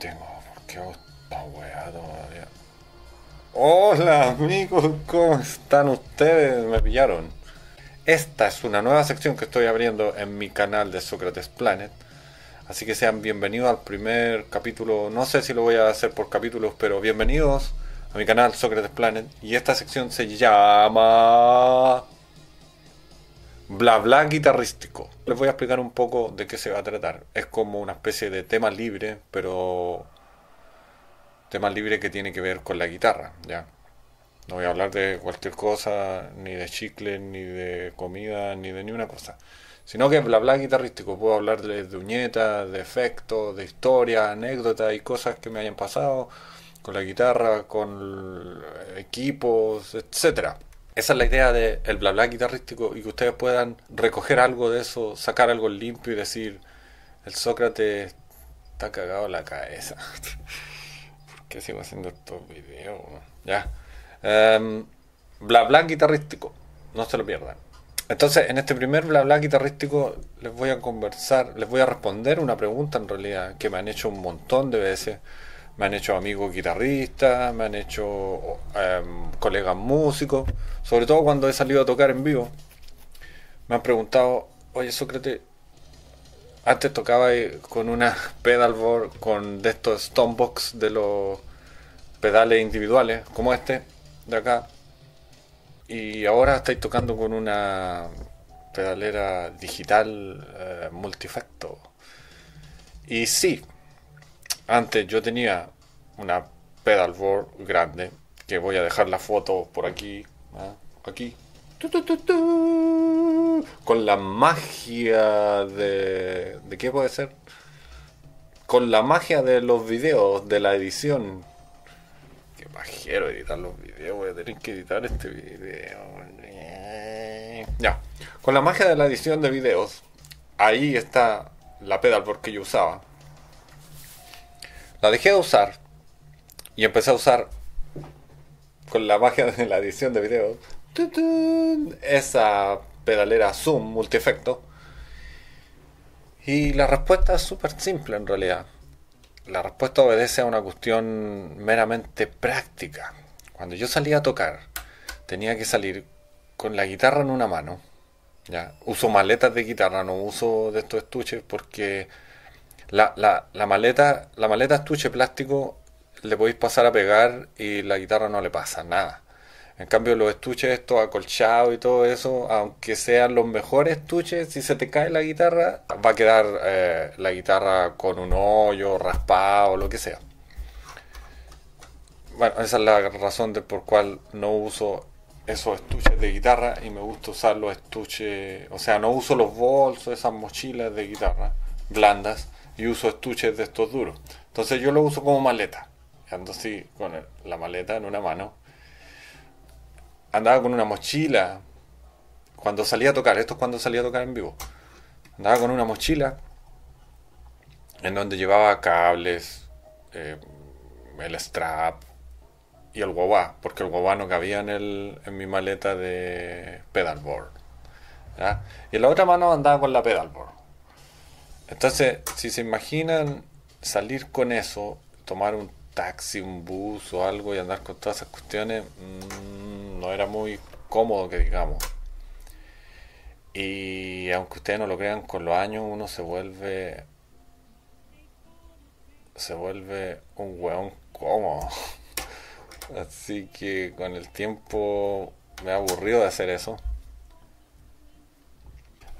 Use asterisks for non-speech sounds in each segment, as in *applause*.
tengo. ¿Por qué hago esta todavía? Hola amigos, ¿cómo están ustedes? Me pillaron. Esta es una nueva sección que estoy abriendo en mi canal de Sócrates Planet. Así que sean bienvenidos al primer capítulo. No sé si lo voy a hacer por capítulos, pero bienvenidos a mi canal Sócrates Planet. Y esta sección se llama bla guitarrístico. Les voy a explicar un poco de qué se va a tratar. Es como una especie de tema libre, pero tema libre que tiene que ver con la guitarra, ¿ya? No voy a hablar de cualquier cosa, ni de chicle, ni de comida, ni de ninguna cosa. Sino que bla bla guitarrístico. Puedo hablarles de uñetas, de efectos, de historia, anécdotas y cosas que me hayan pasado con la guitarra, con equipos, etcétera. Esa es la idea del de bla bla guitarrístico y que ustedes puedan recoger algo de eso, sacar algo limpio y decir, el Sócrates está cagado la cabeza. ¿Por *laughs* qué sigo haciendo estos videos? Ya. Em, bla bla guitarrístico, no se lo pierdan. Entonces, en este primer bla bla guitarrístico les voy a conversar, les voy a responder una pregunta en realidad que me han hecho un montón de veces me han hecho amigos guitarristas, me han hecho em, colegas músicos, sobre todo cuando he salido a tocar en vivo. Me han preguntado, oye Sócrates, antes tocaba con una *laughs* pedalboard, con de estos stonebox de los pedales individuales, como este de acá, y ahora estáis tocando con una pedalera digital eh, multifecto Y sí, antes yo tenía una pedalboard grande, que voy a dejar la foto por aquí, ¿ah? aquí. Con la magia de... ¿De qué puede ser? Con la magia de los videos, de la edición. Qué bajero editar los videos, voy a tener que editar este video. Ya, con la magia de la edición de videos, ahí está la pedalboard que yo usaba la dejé de usar y empecé a usar con la magia de la edición de video esa pedalera Zoom multiefecto. Y la respuesta es súper simple en realidad. La respuesta obedece a una cuestión meramente práctica. Cuando yo salía a tocar, tenía que salir con la guitarra en una mano. Ya, uso maletas de guitarra, no uso de estos estuches porque la, maleta, la maleta estuche plástico le podéis pasar a pegar y la guitarra no le pasa nada. En cambio, los estuches estos acolchados y todo eso, aunque sean los mejores estuches, si se te cae la guitarra, va a quedar eh, la guitarra con un hoyo, raspado, lo que sea. Bueno, esa es la razón de por cual no uso esos estuches de guitarra y me gusta usar los estuches, o sea, no uso los bolsos, esas mochilas de guitarra blandas y uso estuches de estos duros. Entonces yo lo uso como maleta. Ando así con la maleta en una mano. Andaba con una mochila. Cuando salía a tocar, esto es cuando salía a tocar en vivo. Andaba con una mochila en donde llevaba cables, eh, el strap y el guabá, porque el guabá no cabía en, el, en mi maleta de pedalboard. Y en la otra mano andaba con la pedalboard. Entonces, si se imaginan salir con eso, tomar un taxi, un bus o algo y andar con todas esas cuestiones, mm, no era muy cómodo que digamos. Y aunque ustedes no lo crean, con los años uno se vuelve. Se vuelve un hueón cómodo. *laughs* Así que con el tiempo me ha aburrido de hacer eso.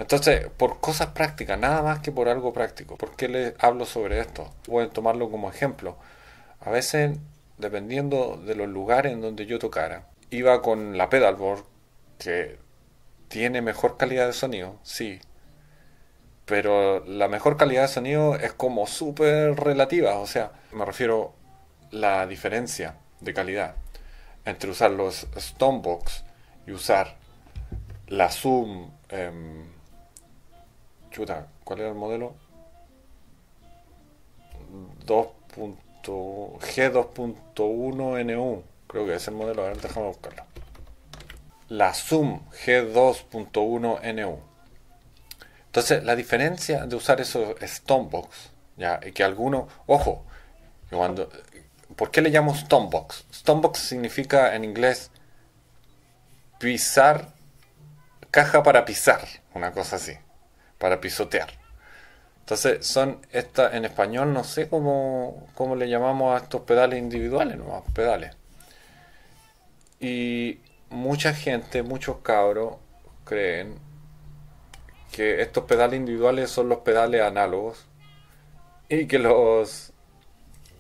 Entonces, por cosas prácticas, nada más que por algo práctico. ¿Por qué les hablo sobre esto? Pueden tomarlo como ejemplo. A veces, dependiendo de los lugares en donde yo tocara, iba con la pedalboard, que tiene mejor calidad de sonido, sí. Pero la mejor calidad de sonido es como súper relativa. O sea, me refiero a la diferencia de calidad entre usar los Stonebox y usar la Zoom em, Chuta, ¿cuál era el modelo? g 2.1NU. Creo que es el modelo. A ver, déjame buscarlo. La Zoom G2.1NU. Entonces, la diferencia de usar esos Stonebox, ya, y que alguno... ojo, cuando, ¿por qué le llamo Stonebox? Stonebox significa en inglés pisar, caja para pisar, una cosa así para pisotear. Entonces, son estas, en español no sé cómo, cómo, le llamamos a estos pedales individuales, no, pedales. Y mucha gente, muchos cabros creen que estos pedales individuales son los pedales análogos y que los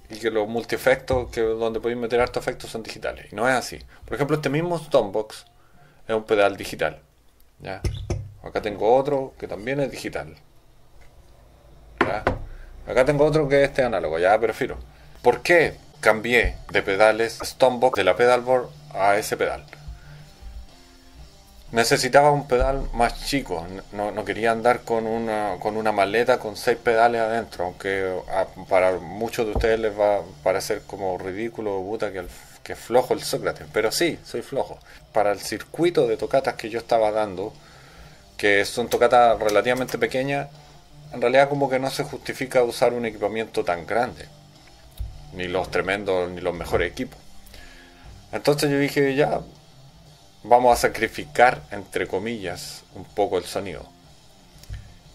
y que los multiefectos que donde podéis meter hartos efectos son digitales. Y no es así. Por ejemplo, este mismo Stonebox es un pedal digital. ¿ya? Acá tengo otro que también es digital. Acá tengo otro que es este análogo, ya prefiero. ¿Por qué cambié de pedales Stonebox de la pedalboard a ese pedal? Necesitaba un pedal más chico, no, quería andar con una, con una maleta con seis pedales adentro, aunque ah, para muchos de ustedes les va a parecer como ridículo, puta, que es flojo el Sócrates, pero sí, soy flojo. Para el circuito de tocatas que yo estaba dando, que son tocatas relativamente pequeñas, en realidad como que no se justifica usar un equipamiento tan grande, ni los tremendos, ni los mejores equipos. Entonces yo dije, ya, vamos a sacrificar, entre comillas, un poco el sonido.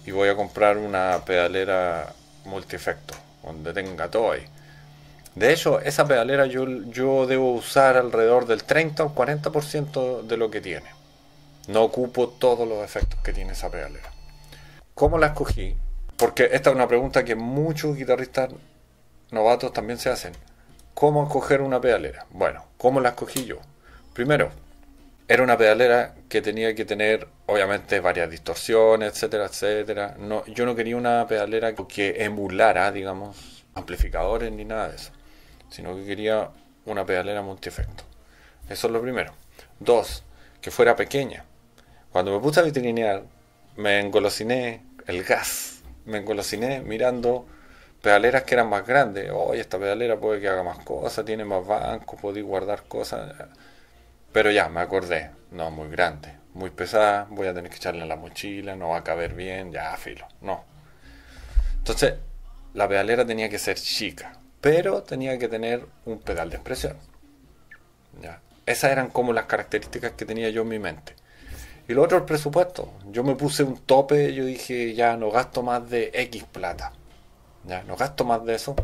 Y voy a comprar una pedalera multiefecto, donde tenga todo ahí. De hecho, esa pedalera yo, yo debo usar alrededor del 30 o 40% de lo que tiene no ocupo todos los efectos que tiene esa pedalera. ¿Cómo la escogí? Porque esta es una pregunta que muchos guitarristas novatos también se hacen. ¿Cómo escoger una pedalera? Bueno, ¿cómo la escogí yo? Primero, era una pedalera que tenía que tener, obviamente, varias distorsiones, etcétera, etcétera. yo no quería una pedalera que emulara, digamos, amplificadores ni nada de eso, sino que quería una pedalera multiefecto. Eso es lo primero. Dos, que fuera pequeña. Cuando me puse a vitrinear, me engolosiné el gas, me engolosiné mirando pedaleras que eran más grandes. Oye, esta pedalera puede que haga más cosas, tiene más bancos, podí guardar cosas. Pero ya, me acordé, no, muy grande, muy pesada, voy a tener que echarla en la mochila, no va a caber bien, ya, filo, no. Entonces, la pedalera tenía que ser chica, pero tenía que tener un pedal de expresión. Esas eran como las características que tenía yo en mi mente. Y lo otro, el presupuesto. Yo me puse un tope, yo dije, ya no gasto más de X plata. Ya, no gasto más de eso.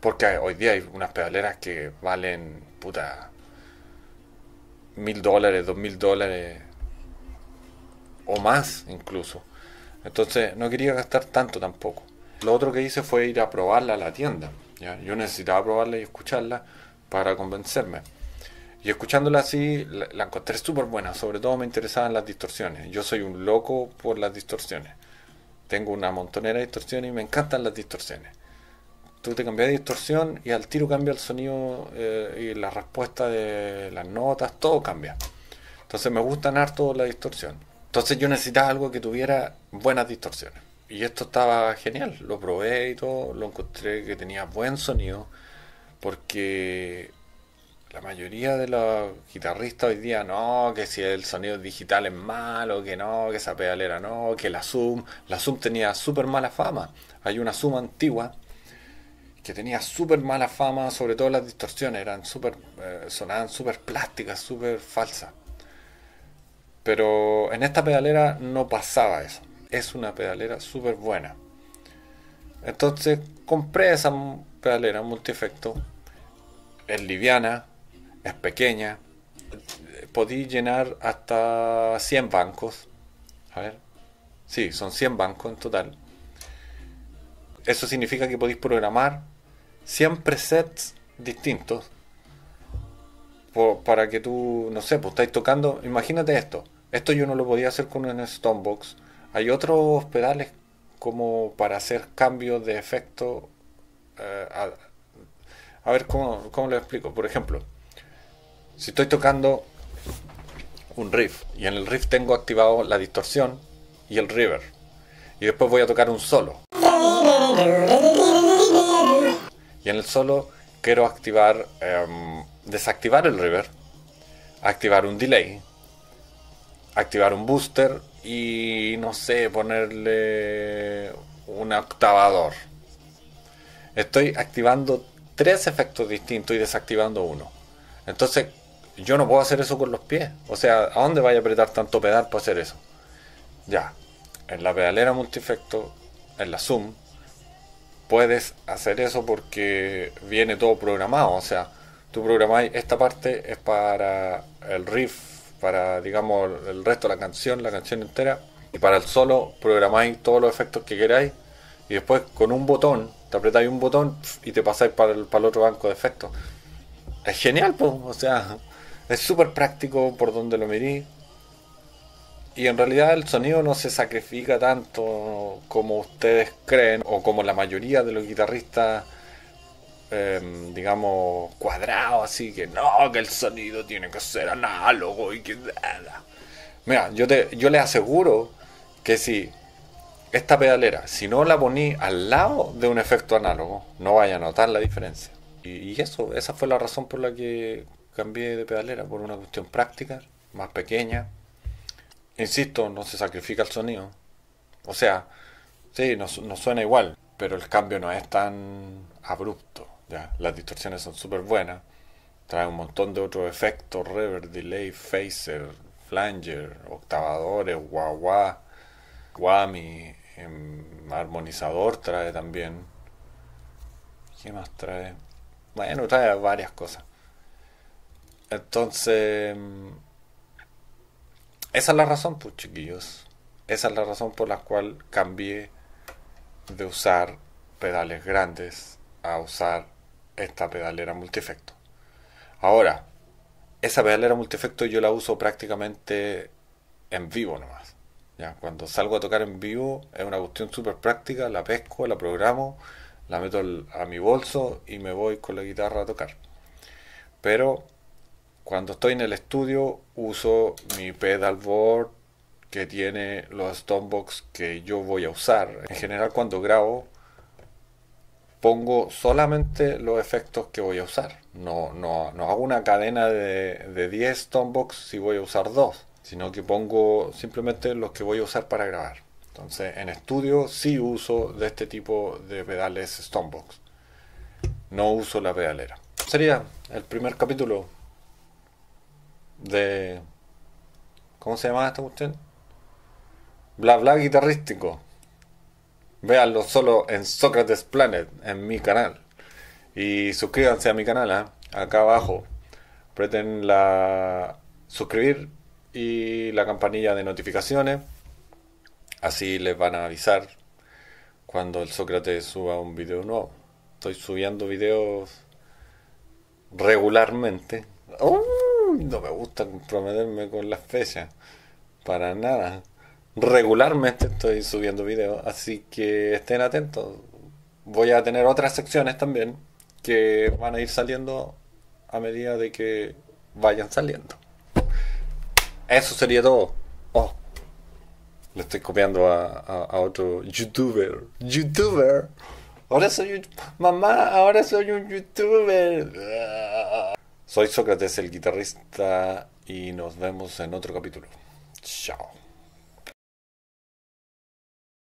Porque hoy día hay unas pedaleras que valen, puta, mil dólares, dos mil dólares o más incluso. Entonces no quería gastar tanto tampoco. Lo otro que hice fue ir a probarla a la tienda. Yo necesitaba probarla y escucharla para convencerme. Y escuchándola así, la, encontré súper buena. Sobre todo me interesaban las distorsiones. Yo soy un loco por las distorsiones. Tengo una montonera de distorsiones y me encantan las distorsiones. Tú te cambias de distorsión y al tiro cambia el sonido eh, y la respuesta de las notas, todo cambia. Entonces me gustan harto la distorsión. Entonces yo necesitaba algo que tuviera buenas distorsiones. Y esto estaba genial. Lo probé y todo. Lo encontré que tenía buen sonido. Porque la mayoría de los guitarristas hoy día no, que si el sonido digital es malo, que no, que esa pedalera no, que la Zoom, la Zoom tenía súper mala fama. Hay una Zoom antigua que tenía súper mala fama, sobre todo las distorsiones, eran super eh, sonaban súper plásticas, súper falsas. Pero en esta pedalera no pasaba eso. Es una pedalera súper buena. Entonces compré esa pedalera multifecto Es liviana, es pequeña, podí llenar hasta 100 bancos. A ver, sí, son 100 bancos en total. Eso significa que podéis programar 100 presets distintos para que tú, no sé, pues estáis tocando. Imagínate esto: esto yo no lo podía hacer con un Stonebox. Hay otros pedales como para hacer cambios de efecto. Eh, a, ver cómo, cómo lo explico. Por ejemplo, si estoy tocando un riff y en el riff tengo activado la distorsión y el river y después voy a tocar un solo y en el solo quiero activar em, desactivar el river activar un delay activar un booster y no sé ponerle un octavador estoy activando tres efectos distintos y desactivando uno entonces yo no puedo hacer eso con los pies. O sea, ¿a dónde vaya a apretar tanto pedal para hacer eso? Ya, en la pedalera multifecto, en la Zoom, puedes hacer eso porque viene todo programado. O sea, tú programáis esta parte es para el riff, para, digamos, el resto de la canción, la canción entera. Y para el solo programáis todos los efectos que queráis. Y después con un botón, te apretáis un botón y te pasáis para el, para el otro banco de efectos. Es genial, pues. O sea, es súper práctico por donde lo mirí. Y en realidad el sonido no se sacrifica tanto como ustedes creen o como la mayoría de los guitarristas, eh, digamos, cuadrados, así que no, que el sonido tiene que ser análogo y que... Mira, yo, te, yo les aseguro que si esta pedalera, si no la poní al lado de un efecto análogo, no vaya a notar la diferencia. Y, y eso, esa fue la razón por la que cambié de pedalera por una cuestión práctica, más pequeña. Insisto, no se sacrifica el sonido. O sea, sí, nos suena igual, pero el cambio no es tan abrupto. ¿ya? Las distorsiones son súper buenas. Trae un montón de otros efectos, reverb, delay, phaser, flanger, octavadores, guagua, guami, em, armonizador trae también. ¿Qué más trae? Bueno, trae varias cosas. Entonces, esa es la razón, pues chiquillos. Esa es la razón por la cual cambié de usar pedales grandes a usar esta pedalera multiefecto. Ahora, esa pedalera multiefecto yo la uso prácticamente en vivo nomás. ¿ya? Cuando salgo a tocar en vivo es una cuestión súper práctica, la pesco, la programo, la meto a mi bolso y me voy con la guitarra a tocar. Pero cuando estoy en el estudio uso mi pedalboard que tiene los stompbox que yo voy a usar. En general cuando grabo pongo solamente los efectos que voy a usar. No, hago una cadena de, de 10 stompbox si voy a usar dos, sino que pongo simplemente los que voy a usar para grabar. Entonces en estudio sí uso de este tipo de pedales stompbox, No uso la pedalera. Sería el primer capítulo de. ¿Cómo se llama esta cuestión? Bla bla guitarrístico. Véanlo solo en Sócrates Planet, en mi canal. Y suscríbanse a mi canal, ¿ah? acá abajo. preten la suscribir y la campanilla de notificaciones. Así les van a avisar cuando el Sócrates suba un video nuevo. Estoy subiendo videos regularmente. ¡Oh! no me gusta comprometerme con las fechas. Para nada. Regularmente estoy subiendo videos, así que estén atentos. Voy a tener otras secciones también que van a ir saliendo a medida de que vayan saliendo. Eso sería todo. Oh, le estoy copiando a, otro youtuber. YouTuber. Ahora soy un... Mamá, ahora soy un youtuber. Ah. Soy Sócrates, el guitarrista, y nos vemos en otro capítulo. Chao.